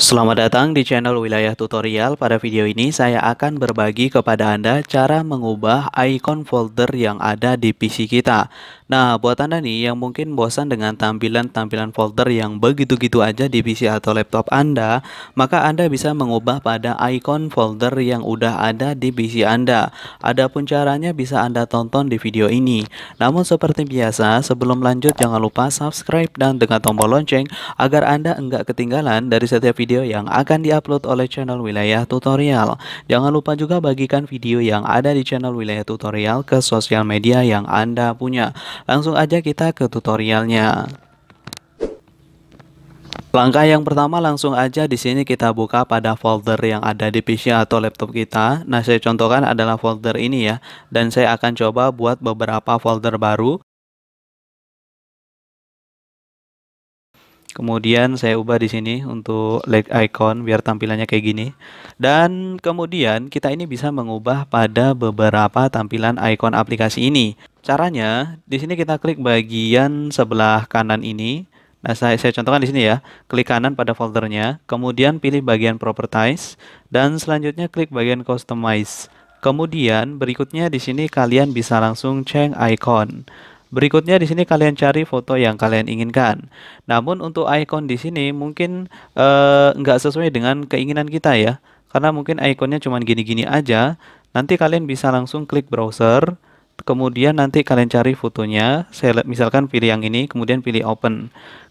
Selamat datang di channel Wilayah Tutorial. Pada video ini saya akan berbagi kepada Anda cara mengubah icon folder yang ada di PC kita. Nah, buat Anda nih yang mungkin bosan dengan tampilan-tampilan folder yang begitu-gitu aja di PC atau laptop Anda, maka Anda bisa mengubah pada icon folder yang udah ada di PC Anda. Adapun caranya bisa Anda tonton di video ini. Namun seperti biasa, sebelum lanjut jangan lupa subscribe dan tekan tombol lonceng agar Anda enggak ketinggalan dari setiap video yang akan diupload oleh channel Wilayah Tutorial. Jangan lupa juga bagikan video yang ada di channel Wilayah Tutorial ke sosial media yang Anda punya. Langsung aja kita ke tutorialnya. Langkah yang pertama langsung aja di sini kita buka pada folder yang ada di PC atau laptop kita. Nah, saya contohkan adalah folder ini ya dan saya akan coba buat beberapa folder baru Kemudian saya ubah di sini untuk leg icon biar tampilannya kayak gini. Dan kemudian kita ini bisa mengubah pada beberapa tampilan icon aplikasi ini. Caranya, di sini kita klik bagian sebelah kanan ini. Nah, saya, saya contohkan di sini ya. Klik kanan pada foldernya, kemudian pilih bagian properties dan selanjutnya klik bagian customize. Kemudian berikutnya di sini kalian bisa langsung change icon. Berikutnya di sini kalian cari foto yang kalian inginkan. Namun untuk icon di sini mungkin nggak eh, nggak sesuai dengan keinginan kita ya. Karena mungkin ikonnya cuma gini-gini aja. Nanti kalian bisa langsung klik browser. Kemudian nanti kalian cari fotonya. misalkan pilih yang ini, kemudian pilih open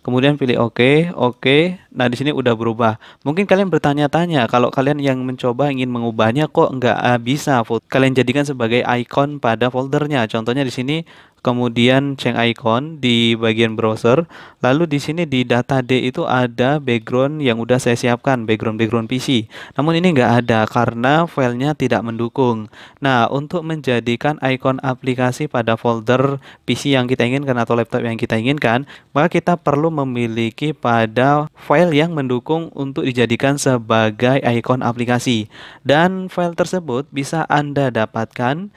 kemudian pilih oke, okay, oke. Nah, di sini udah berubah. Mungkin kalian bertanya-tanya kalau kalian yang mencoba ingin mengubahnya kok nggak uh, bisa. Kalian jadikan sebagai icon pada foldernya. Contohnya di sini kemudian ceng icon di bagian browser. Lalu di sini di data D itu ada background yang udah saya siapkan, background-background PC. Namun ini nggak ada karena filenya tidak mendukung. Nah, untuk menjadikan icon aplikasi pada folder PC yang kita inginkan atau laptop yang kita inginkan, maka kita perlu memiliki pada file yang mendukung untuk dijadikan sebagai ikon aplikasi. Dan file tersebut bisa Anda dapatkan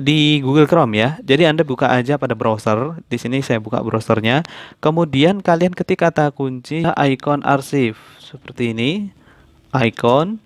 di Google Chrome ya. Jadi Anda buka aja pada browser. Di sini saya buka browsernya. Kemudian kalian ketik kata kunci icon arsip seperti ini. Icon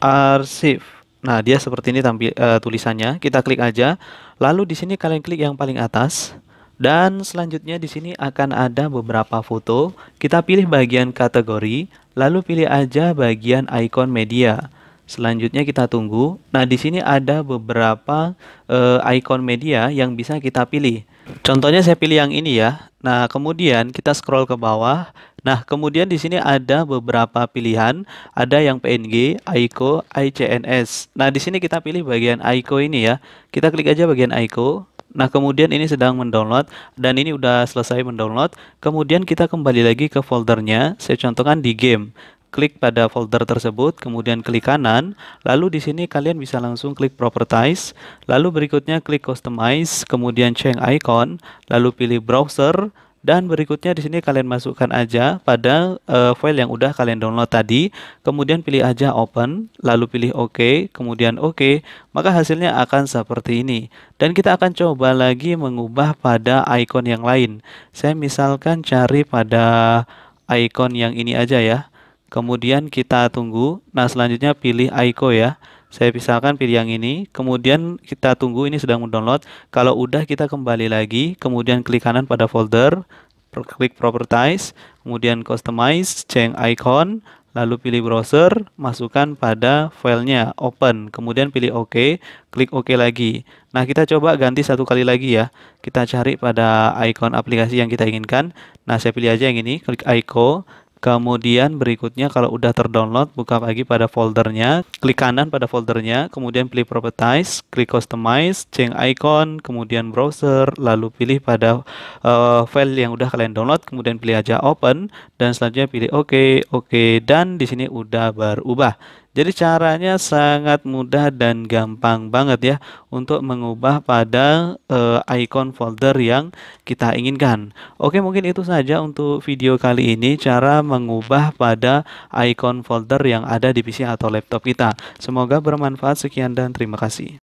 arsip. Nah, dia seperti ini tampil uh, eh, tulisannya. Kita klik aja. Lalu di sini kalian klik yang paling atas. Dan selanjutnya di sini akan ada beberapa foto. Kita pilih bagian kategori, lalu pilih aja bagian icon media. Selanjutnya kita tunggu. Nah, di sini ada beberapa uh, eh, icon media yang bisa kita pilih. Contohnya saya pilih yang ini ya. Nah, kemudian kita scroll ke bawah. Nah, kemudian di sini ada beberapa pilihan, ada yang PNG, ICO, ICNS. Nah, di sini kita pilih bagian ICO ini ya. Kita klik aja bagian ICO. Nah, kemudian ini sedang mendownload dan ini udah selesai mendownload. Kemudian kita kembali lagi ke foldernya. Saya contohkan di game. Klik pada folder tersebut, kemudian klik kanan. Lalu di sini kalian bisa langsung klik Properties. Lalu berikutnya klik Customize, kemudian change icon, lalu pilih browser, dan berikutnya di sini kalian masukkan aja pada uh, eh, file yang udah kalian download tadi, kemudian pilih aja open, lalu pilih OK, kemudian OK, maka hasilnya akan seperti ini. Dan kita akan coba lagi mengubah pada icon yang lain. Saya misalkan cari pada icon yang ini aja ya. Kemudian kita tunggu. Nah, selanjutnya pilih icon ya saya pisahkan pilih yang ini kemudian kita tunggu ini sedang mendownload kalau udah kita kembali lagi kemudian klik kanan pada folder klik properties kemudian customize change icon lalu pilih browser masukkan pada filenya open kemudian pilih ok klik ok lagi nah kita coba ganti satu kali lagi ya kita cari pada icon aplikasi yang kita inginkan nah saya pilih aja yang ini klik icon Kemudian berikutnya kalau udah terdownload, buka lagi pada foldernya, klik kanan pada foldernya, kemudian pilih Properties, klik Customize, change icon, kemudian browser, lalu pilih pada uh, file yang udah kalian download, kemudian pilih aja Open dan selanjutnya pilih Oke, OK dan di sini udah berubah. Jadi caranya sangat mudah dan gampang banget ya untuk mengubah pada e, icon folder yang kita inginkan. Oke, mungkin itu saja untuk video kali ini cara mengubah pada icon folder yang ada di PC atau laptop kita. Semoga bermanfaat. Sekian dan terima kasih.